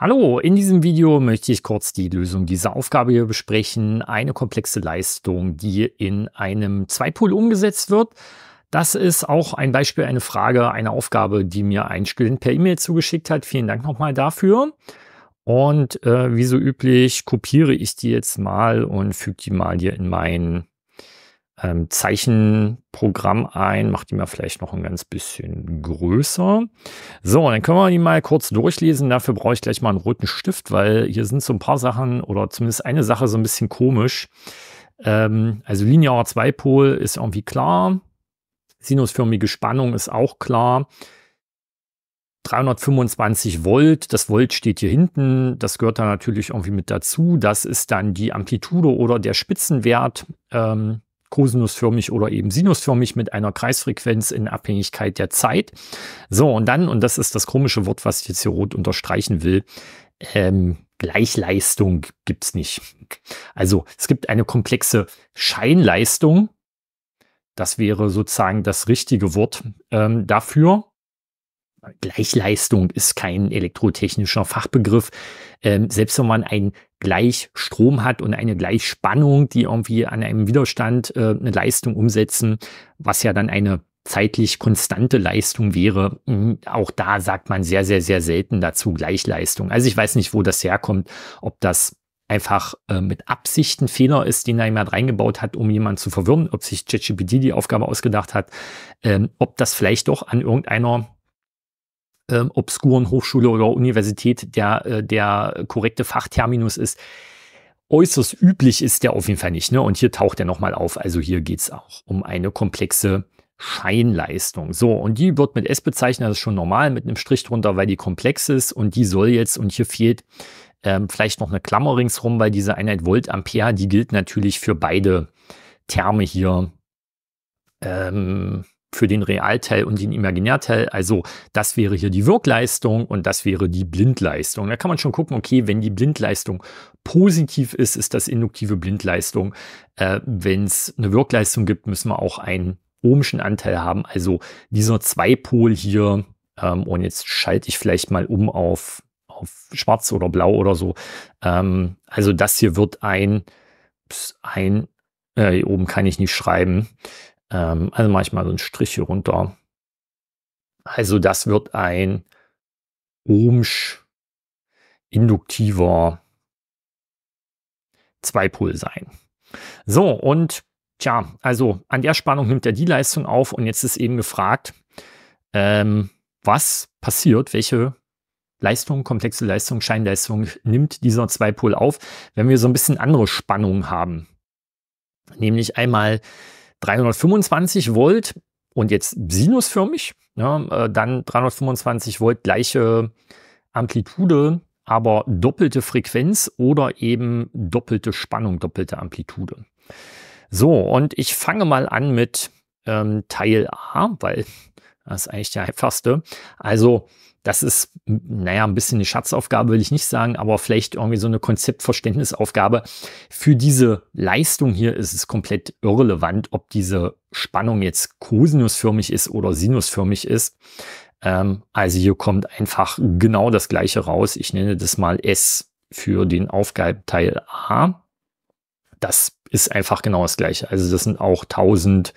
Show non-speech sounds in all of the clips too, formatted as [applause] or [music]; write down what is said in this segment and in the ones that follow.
Hallo, in diesem Video möchte ich kurz die Lösung dieser Aufgabe hier besprechen. Eine komplexe Leistung, die in einem Zweipool umgesetzt wird. Das ist auch ein Beispiel, eine Frage, eine Aufgabe, die mir ein Student per E-Mail zugeschickt hat. Vielen Dank nochmal dafür. Und äh, wie so üblich kopiere ich die jetzt mal und füge die mal hier in meinen ähm, Zeichenprogramm ein, macht die mal vielleicht noch ein ganz bisschen größer. So, dann können wir die mal kurz durchlesen. Dafür brauche ich gleich mal einen roten Stift, weil hier sind so ein paar Sachen oder zumindest eine Sache so ein bisschen komisch. Ähm, also linearer Zweipol ist irgendwie klar. Sinusförmige Spannung ist auch klar. 325 Volt, das Volt steht hier hinten, das gehört da natürlich irgendwie mit dazu. Das ist dann die Amplitude oder der Spitzenwert. Ähm, kosinusförmig oder eben sinusförmig mit einer Kreisfrequenz in Abhängigkeit der Zeit. So, und dann, und das ist das komische Wort, was ich jetzt hier rot unterstreichen will, ähm, Gleichleistung gibt es nicht. Also es gibt eine komplexe Scheinleistung. Das wäre sozusagen das richtige Wort ähm, dafür. Gleichleistung ist kein elektrotechnischer Fachbegriff. Ähm, selbst wenn man ein gleich Strom hat und eine Gleichspannung, die irgendwie an einem Widerstand äh, eine Leistung umsetzen, was ja dann eine zeitlich konstante Leistung wäre. Mhm, auch da sagt man sehr, sehr, sehr selten dazu Gleichleistung. Also ich weiß nicht, wo das herkommt, ob das einfach äh, mit Absichten Fehler ist, den da jemand reingebaut hat, um jemanden zu verwirren, ob sich ChatGPT die Aufgabe ausgedacht hat, ähm, ob das vielleicht doch an irgendeiner ähm, obskuren Hochschule oder Universität der, äh, der korrekte Fachterminus ist. Äußerst üblich ist der auf jeden Fall nicht. Ne? Und hier taucht er nochmal auf. Also hier geht es auch um eine komplexe Scheinleistung. So, und die wird mit S bezeichnet, das ist schon normal, mit einem Strich drunter, weil die komplex ist und die soll jetzt, und hier fehlt ähm, vielleicht noch eine Klammer ringsrum, weil diese Einheit Volt Ampere, die gilt natürlich für beide Terme hier. Ähm, für den Realteil und den Imaginärteil. Also das wäre hier die Wirkleistung und das wäre die Blindleistung. Da kann man schon gucken, okay, wenn die Blindleistung positiv ist, ist das induktive Blindleistung. Äh, wenn es eine Wirkleistung gibt, müssen wir auch einen ohmschen Anteil haben. Also dieser Zweipol hier, ähm, und jetzt schalte ich vielleicht mal um auf, auf schwarz oder blau oder so. Ähm, also das hier wird ein, ein äh, hier oben kann ich nicht schreiben, ähm, also mal so einen Strich hier runter. Also das wird ein Ohmsch induktiver Zweipol sein. So, und tja, also an der Spannung nimmt er die Leistung auf und jetzt ist eben gefragt, ähm, was passiert, welche Leistung, komplexe Leistung, Scheinleistung nimmt dieser Zweipol auf, wenn wir so ein bisschen andere Spannungen haben. Nämlich einmal 325 Volt und jetzt sinusförmig, ja, äh, dann 325 Volt gleiche Amplitude, aber doppelte Frequenz oder eben doppelte Spannung, doppelte Amplitude. So, und ich fange mal an mit ähm, Teil A, weil das ist eigentlich der einfachste. Also das ist, naja, ein bisschen eine Schatzaufgabe, will ich nicht sagen, aber vielleicht irgendwie so eine Konzeptverständnisaufgabe. Für diese Leistung hier ist es komplett irrelevant, ob diese Spannung jetzt kosinusförmig ist oder sinusförmig ist. Ähm, also hier kommt einfach genau das gleiche raus. Ich nenne das mal S für den Aufgabenteil A. Das ist einfach genau das gleiche. Also das sind auch 1000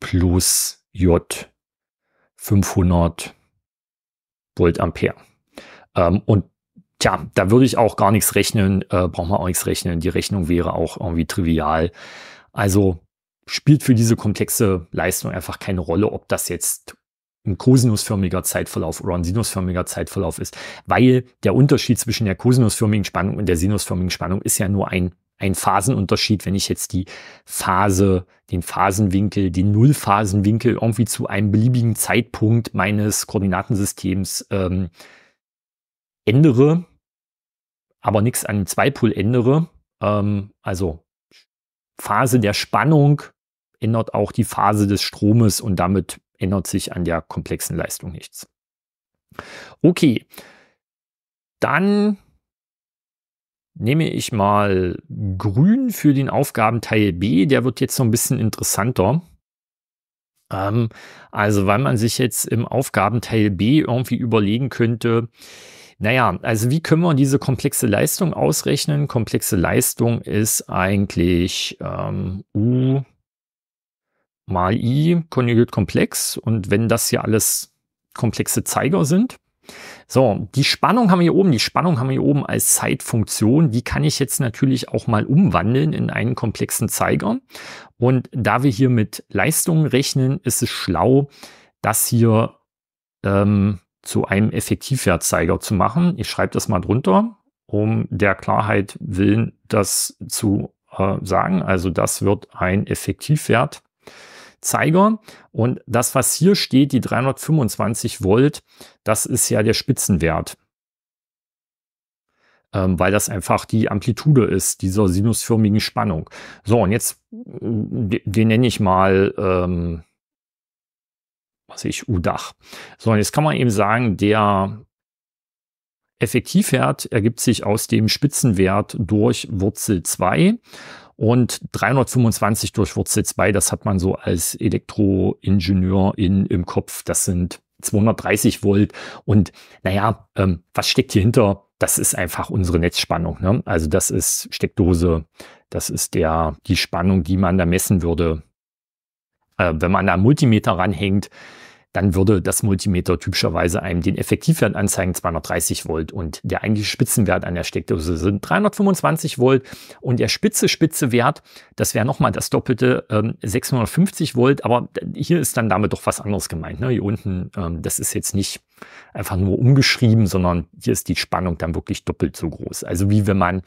plus J 500 Volt Ampere. Ähm, und tja, da würde ich auch gar nichts rechnen, äh, braucht man auch nichts rechnen. Die Rechnung wäre auch irgendwie trivial. Also spielt für diese komplexe Leistung einfach keine Rolle, ob das jetzt ein kosinusförmiger Zeitverlauf oder ein sinusförmiger Zeitverlauf ist, weil der Unterschied zwischen der kosinusförmigen Spannung und der sinusförmigen Spannung ist ja nur ein ein Phasenunterschied, wenn ich jetzt die Phase, den Phasenwinkel, den Nullphasenwinkel irgendwie zu einem beliebigen Zeitpunkt meines Koordinatensystems ähm, ändere, aber nichts an dem Zweipol ändere. Ähm, also Phase der Spannung ändert auch die Phase des Stromes und damit ändert sich an der komplexen Leistung nichts. Okay, dann nehme ich mal grün für den Aufgabenteil B. Der wird jetzt so ein bisschen interessanter. Ähm, also, weil man sich jetzt im Aufgabenteil B irgendwie überlegen könnte, naja, also wie können wir diese komplexe Leistung ausrechnen? Komplexe Leistung ist eigentlich ähm, U mal I, konjugiert komplex. Und wenn das hier alles komplexe Zeiger sind, so, die Spannung haben wir hier oben. Die Spannung haben wir hier oben als Zeitfunktion. Die kann ich jetzt natürlich auch mal umwandeln in einen komplexen Zeiger. Und da wir hier mit Leistungen rechnen, ist es schlau, das hier ähm, zu einem Effektivwertzeiger zu machen. Ich schreibe das mal drunter, um der Klarheit willen das zu äh, sagen. Also das wird ein Effektivwert Zeiger. Und das, was hier steht, die 325 Volt, das ist ja der Spitzenwert. Ähm, weil das einfach die Amplitude ist, dieser sinusförmigen Spannung. So, und jetzt, den äh, nenne ich mal, ähm, was ich, U-Dach. So, und jetzt kann man eben sagen, der Effektivwert ergibt sich aus dem Spitzenwert durch Wurzel 2 und 325 durch Wurzel 2, das hat man so als Elektroingenieur in, im Kopf, das sind 230 Volt und naja, ähm, was steckt hier hinter? Das ist einfach unsere Netzspannung. Ne? Also das ist Steckdose, das ist der, die Spannung, die man da messen würde. Äh, wenn man da Multimeter ranhängt, dann würde das Multimeter typischerweise einem den Effektivwert anzeigen, 230 Volt. Und der eigentliche Spitzenwert an der Steckdose sind 325 Volt. Und der spitze, spitze Wert, das wäre nochmal das doppelte, ähm, 650 Volt. Aber hier ist dann damit doch was anderes gemeint. Ne? Hier unten, ähm, das ist jetzt nicht einfach nur umgeschrieben, sondern hier ist die Spannung dann wirklich doppelt so groß. Also wie wenn man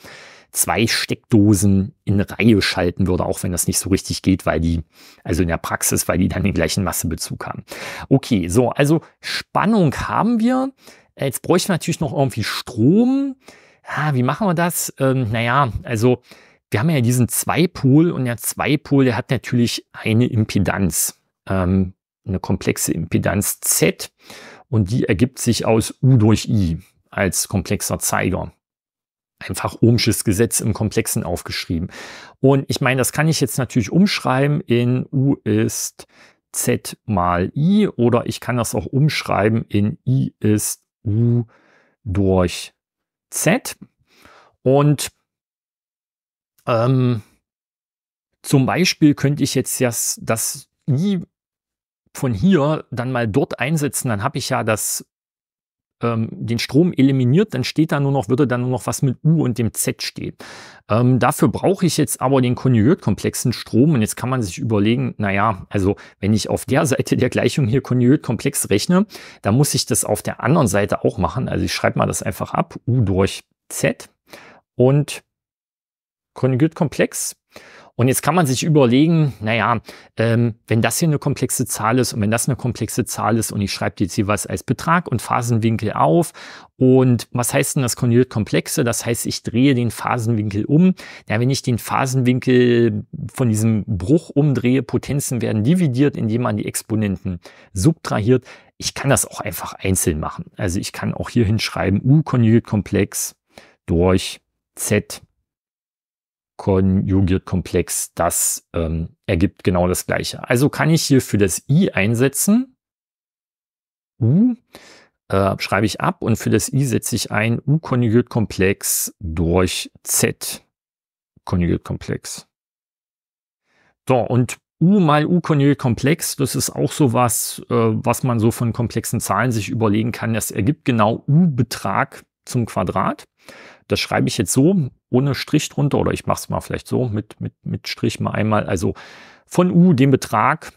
zwei Steckdosen in Reihe schalten würde, auch wenn das nicht so richtig geht, weil die, also in der Praxis, weil die dann den gleichen Massebezug haben. Okay, so, also Spannung haben wir. Jetzt bräuchten wir natürlich noch irgendwie Strom. Ja, wie machen wir das? Ähm, naja, also wir haben ja diesen Zweipol und der Zweipol, der hat natürlich eine Impedanz, ähm, eine komplexe Impedanz Z und die ergibt sich aus U durch I als komplexer Zeiger einfach Ohmsches Gesetz im Komplexen aufgeschrieben. Und ich meine, das kann ich jetzt natürlich umschreiben in U ist Z mal I oder ich kann das auch umschreiben in I ist U durch Z. Und ähm, zum Beispiel könnte ich jetzt das, das I von hier dann mal dort einsetzen, dann habe ich ja das ähm, den Strom eliminiert, dann steht da nur noch, würde da nur noch was mit U und dem Z stehen. Ähm, dafür brauche ich jetzt aber den konjugiert-komplexen Strom und jetzt kann man sich überlegen, naja, also wenn ich auf der [laughs] Seite der Gleichung hier konjugiert-komplex rechne, dann muss ich das auf der anderen Seite auch machen. Also ich schreibe mal das einfach ab, U durch Z und konjugiert komplex und jetzt kann man sich überlegen, naja, ähm, wenn das hier eine komplexe Zahl ist und wenn das eine komplexe Zahl ist und ich schreibe jetzt hier was als Betrag und Phasenwinkel auf und was heißt denn das konjugiert komplexe? Das heißt, ich drehe den Phasenwinkel um. Ja, wenn ich den Phasenwinkel von diesem Bruch umdrehe, Potenzen werden dividiert, indem man die Exponenten subtrahiert. Ich kann das auch einfach einzeln machen. Also ich kann auch hier hinschreiben, U konjugiert komplex durch Z konjugiert komplex, das ähm, ergibt genau das gleiche. Also kann ich hier für das i einsetzen. U äh, schreibe ich ab und für das i setze ich ein u konjugiert komplex durch z konjugiert komplex. So, und U mal U konjugiert komplex, das ist auch so was, äh, was man so von komplexen Zahlen sich überlegen kann. Das ergibt genau U Betrag zum Quadrat. Das schreibe ich jetzt so ohne Strich drunter oder ich mache es mal vielleicht so mit, mit, mit Strich mal einmal. Also von U den Betrag.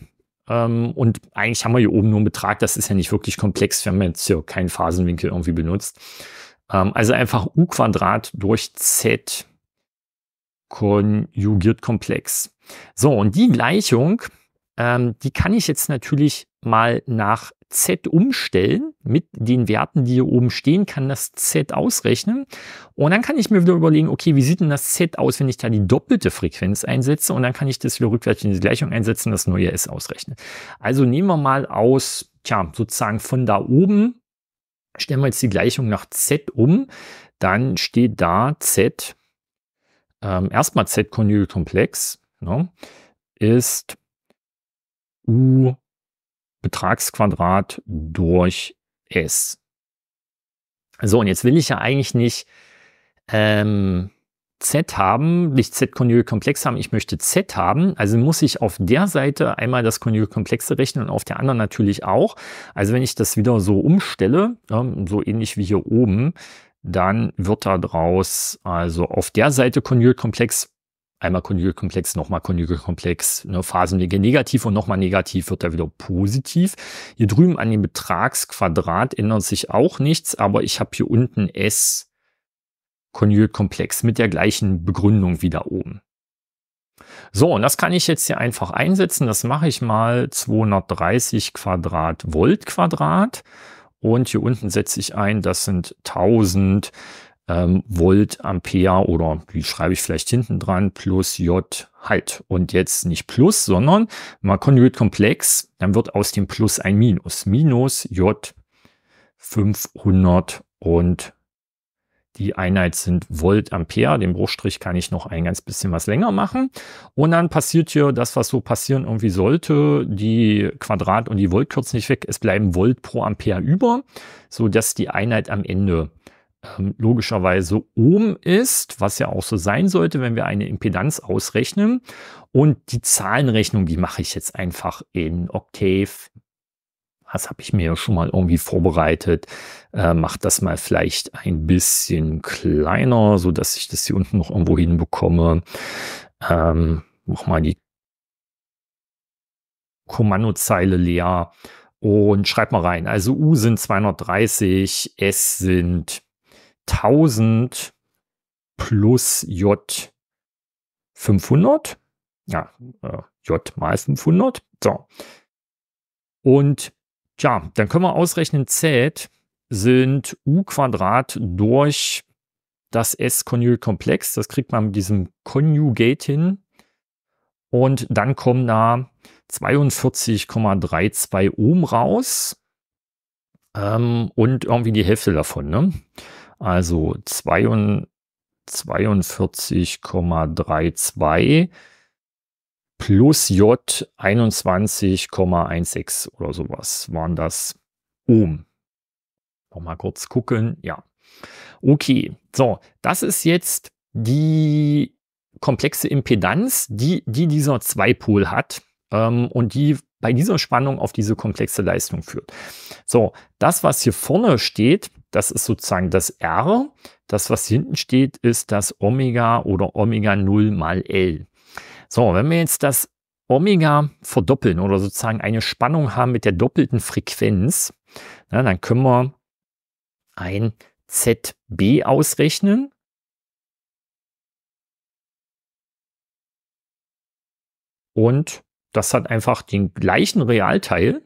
Ähm, und eigentlich haben wir hier oben nur einen Betrag. Das ist ja nicht wirklich komplex. Wir haben jetzt hier keinen Phasenwinkel irgendwie benutzt. Ähm, also einfach U Quadrat durch Z konjugiert komplex. So, und die Gleichung, ähm, die kann ich jetzt natürlich mal nach Z umstellen mit den Werten, die hier oben stehen, kann das Z ausrechnen. Und dann kann ich mir wieder überlegen, okay, wie sieht denn das Z aus, wenn ich da die doppelte Frequenz einsetze? Und dann kann ich das wieder rückwärts in die Gleichung einsetzen, das neue S ausrechnen. Also nehmen wir mal aus, tja, sozusagen von da oben, stellen wir jetzt die Gleichung nach Z um, dann steht da Z, ähm, erstmal Z-Konjugelkomplex, ne, ist U Betragsquadrat durch S. So, und jetzt will ich ja eigentlich nicht ähm, Z haben, nicht z komplex haben, ich möchte Z haben. Also muss ich auf der Seite einmal das komplexe rechnen und auf der anderen natürlich auch. Also wenn ich das wieder so umstelle, ähm, so ähnlich wie hier oben, dann wird da draus also auf der Seite Konjugelkomplex einmal Konjugelkomplex, nochmal Konjugelkomplex, ne, Phasenwege negativ und nochmal negativ wird er wieder positiv. Hier drüben an dem Betragsquadrat ändert sich auch nichts, aber ich habe hier unten S Konjugelkomplex mit der gleichen Begründung wie da oben. So, und das kann ich jetzt hier einfach einsetzen. Das mache ich mal 230 Quadrat Volt Quadrat. Und hier unten setze ich ein, das sind 1000 ähm, Volt, Ampere oder die schreibe ich vielleicht hinten dran, plus J halt. Und jetzt nicht plus, sondern mal konjugiert komplex, dann wird aus dem Plus ein Minus. Minus J 500 und die Einheit sind Volt Ampere. Den Bruchstrich kann ich noch ein ganz bisschen was länger machen. Und dann passiert hier das, was so passieren irgendwie sollte. Die Quadrat- und die Volt kürzen nicht weg. Es bleiben Volt pro Ampere über, sodass die Einheit am Ende ähm, logischerweise ohm ist, was ja auch so sein sollte, wenn wir eine Impedanz ausrechnen. Und die Zahlenrechnung, die mache ich jetzt einfach in Octave. Das habe ich mir ja schon mal irgendwie vorbereitet. Äh, Macht das mal vielleicht ein bisschen kleiner, sodass ich das hier unten noch irgendwo hinbekomme. Ähm, mach mal die Kommandozeile leer und schreib mal rein. Also U sind 230, S sind 1000 plus J 500. Ja, äh, J mal 500. So. Und ja, dann können wir ausrechnen, Z sind U Quadrat durch das S-Konjugkomplex. Das kriegt man mit diesem Konjugate hin. Und dann kommen da 42,32 Ohm raus. Ähm, und irgendwie die Hälfte davon. Ne? Also 42,32 plus J 21,16 oder sowas waren das Ohm. Nochmal kurz gucken. Ja. Okay, so, das ist jetzt die komplexe Impedanz, die, die dieser Zweipol hat ähm, und die bei dieser Spannung auf diese komplexe Leistung führt. So, das, was hier vorne steht, das ist sozusagen das R. Das, was hinten steht, ist das Omega oder Omega 0 mal L. So, wenn wir jetzt das Omega verdoppeln oder sozusagen eine Spannung haben mit der doppelten Frequenz, na, dann können wir ein ZB ausrechnen. Und das hat einfach den gleichen Realteil,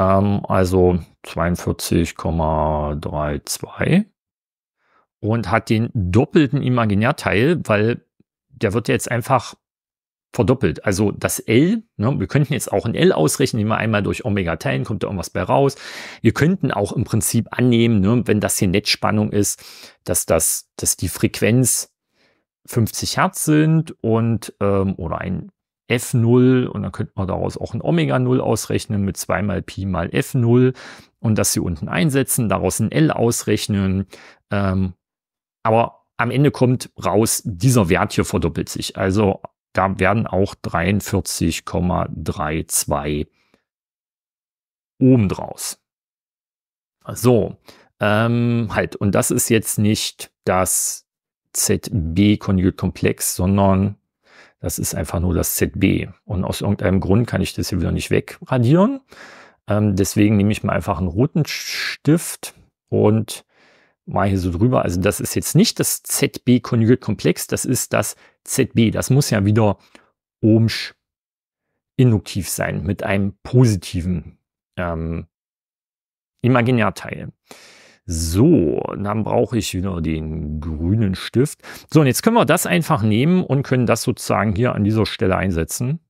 ähm, also 42,32 und hat den doppelten Imaginärteil, weil der wird jetzt einfach verdoppelt. Also das L, ne, wir könnten jetzt auch ein L ausrechnen, indem wir einmal durch Omega teilen, kommt da irgendwas bei raus. Wir könnten auch im Prinzip annehmen, ne, wenn das hier Netzspannung ist, dass, das, dass die Frequenz 50 Hertz sind und ähm, oder ein f0 und dann könnte man daraus auch ein Omega 0 ausrechnen mit 2 mal Pi mal f0 und das hier unten einsetzen, daraus ein L ausrechnen. Ähm, aber am Ende kommt raus, dieser Wert hier verdoppelt sich. Also da werden auch 43,32 oben draus. So, ähm, halt, und das ist jetzt nicht das ZB-Konjugitkomplex, sondern das ist einfach nur das ZB. Und aus irgendeinem Grund kann ich das hier wieder nicht wegradieren. Ähm, deswegen nehme ich mal einfach einen roten Stift und mal hier so drüber. Also das ist jetzt nicht das ZB-Konjugatkomplex, das ist das ZB. Das muss ja wieder ohmsch induktiv sein mit einem positiven ähm, Imaginärteil. So, dann brauche ich wieder den grünen Stift. So, und jetzt können wir das einfach nehmen und können das sozusagen hier an dieser Stelle einsetzen.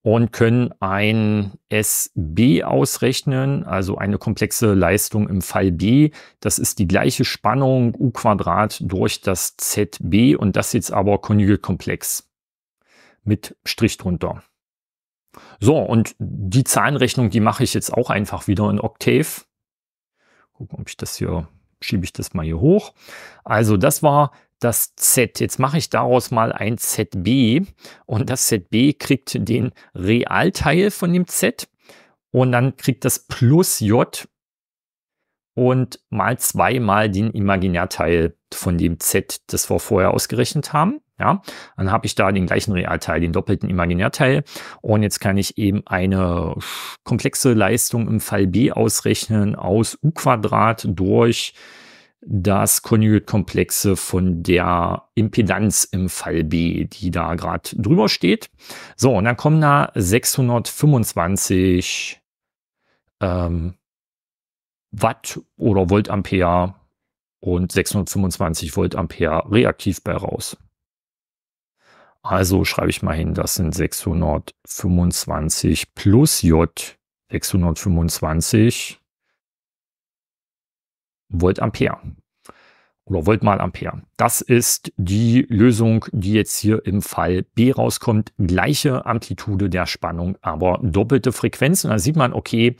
Und können ein SB ausrechnen, also eine komplexe Leistung im Fall B. Das ist die gleiche Spannung U Quadrat durch das ZB und das jetzt aber Konjugelkomplex mit Strich drunter. So, und die Zahlenrechnung, die mache ich jetzt auch einfach wieder in Octave gucken, ob ich das hier, schiebe ich das mal hier hoch. Also das war das Z. Jetzt mache ich daraus mal ein ZB und das ZB kriegt den Realteil von dem Z und dann kriegt das plus J und mal zweimal den Imaginärteil von dem Z, das wir vorher ausgerechnet haben. Ja, dann habe ich da den gleichen Realteil, den doppelten Imaginärteil. Und jetzt kann ich eben eine komplexe Leistung im Fall B ausrechnen aus u Quadrat durch das Konjugate-Komplexe von der Impedanz im Fall B, die da gerade drüber steht. So, und dann kommen da 625 ähm, Watt oder Voltampere und 625 Voltampere reaktiv bei raus. Also schreibe ich mal hin, das sind 625 plus J 625 Volt Ampere oder Volt mal Ampere. Das ist die Lösung, die jetzt hier im Fall B rauskommt. Gleiche Amplitude der Spannung, aber doppelte Frequenz. Und Da sieht man, okay,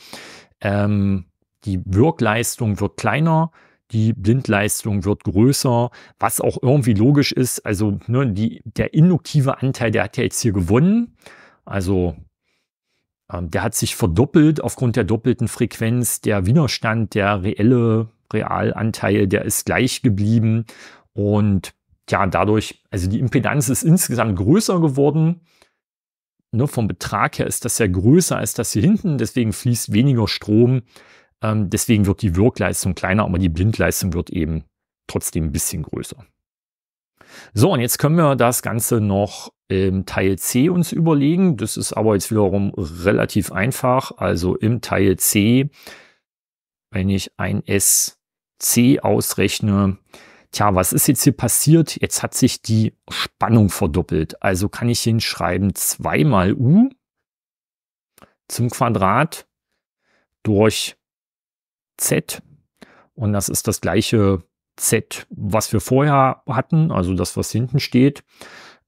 ähm, die Wirkleistung wird kleiner, die Blindleistung wird größer, was auch irgendwie logisch ist. Also ne, die, der induktive Anteil, der hat ja jetzt hier gewonnen. Also ähm, der hat sich verdoppelt aufgrund der doppelten Frequenz. Der Widerstand, der reelle Realanteil, der ist gleich geblieben. Und ja, dadurch, also die Impedanz ist insgesamt größer geworden. Ne, vom Betrag her ist das ja größer als das hier hinten, deswegen fließt weniger Strom ähm, deswegen wird die Wirkleistung kleiner, aber die Blindleistung wird eben trotzdem ein bisschen größer. So, und jetzt können wir das Ganze noch im Teil C uns überlegen. Das ist aber jetzt wiederum relativ einfach. Also im Teil C, wenn ich ein SC ausrechne, tja, was ist jetzt hier passiert? Jetzt hat sich die Spannung verdoppelt. Also kann ich hinschreiben 2 mal U zum Quadrat durch Z. Und das ist das gleiche Z, was wir vorher hatten, also das, was hinten steht.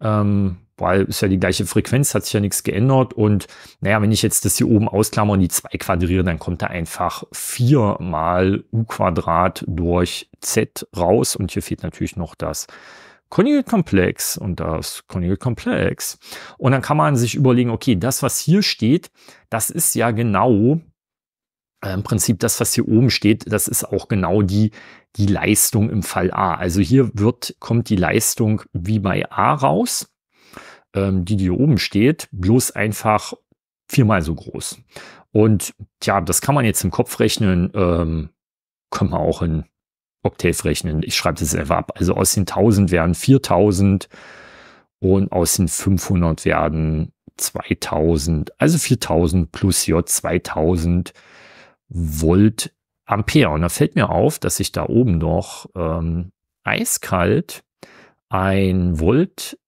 Ähm, weil ist ja die gleiche Frequenz, hat sich ja nichts geändert. Und naja, wenn ich jetzt das hier oben ausklammer und die 2 quadriere, dann kommt da einfach 4 mal u Quadrat durch z raus. Und hier fehlt natürlich noch das Conjugate Komplex und das Conjugate Komplex. Und dann kann man sich überlegen, okay, das, was hier steht, das ist ja genau äh, im Prinzip das, was hier oben steht, das ist auch genau die, die Leistung im Fall A. Also hier wird, kommt die Leistung wie bei A raus, ähm, die, hier oben steht, bloß einfach viermal so groß. Und ja, das kann man jetzt im Kopf rechnen, ähm, kann man auch in Octave rechnen. Ich schreibe das selber ab. Also aus den 1000 werden 4000 und aus den 500 werden 2000. Also 4000 plus J 2000 Volt Ampere. Und da fällt mir auf, dass ich da oben noch ähm, eiskalt ein Volt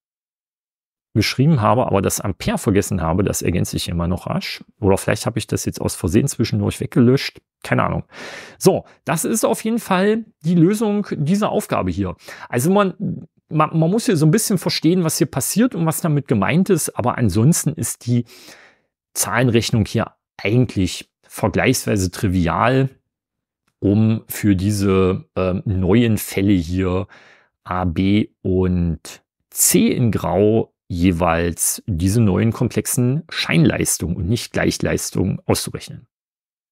geschrieben habe, aber das Ampere vergessen habe, das ergänze ich immer noch rasch. Oder vielleicht habe ich das jetzt aus Versehen zwischendurch weggelöscht. Keine Ahnung. So, das ist auf jeden Fall die Lösung dieser Aufgabe hier. Also man, man, man muss hier so ein bisschen verstehen, was hier passiert und was damit gemeint ist, aber ansonsten ist die Zahlenrechnung hier eigentlich vergleichsweise trivial, um für diese äh, neuen Fälle hier A, B und C in Grau jeweils diese neuen komplexen Scheinleistungen und nicht Gleichleistungen auszurechnen.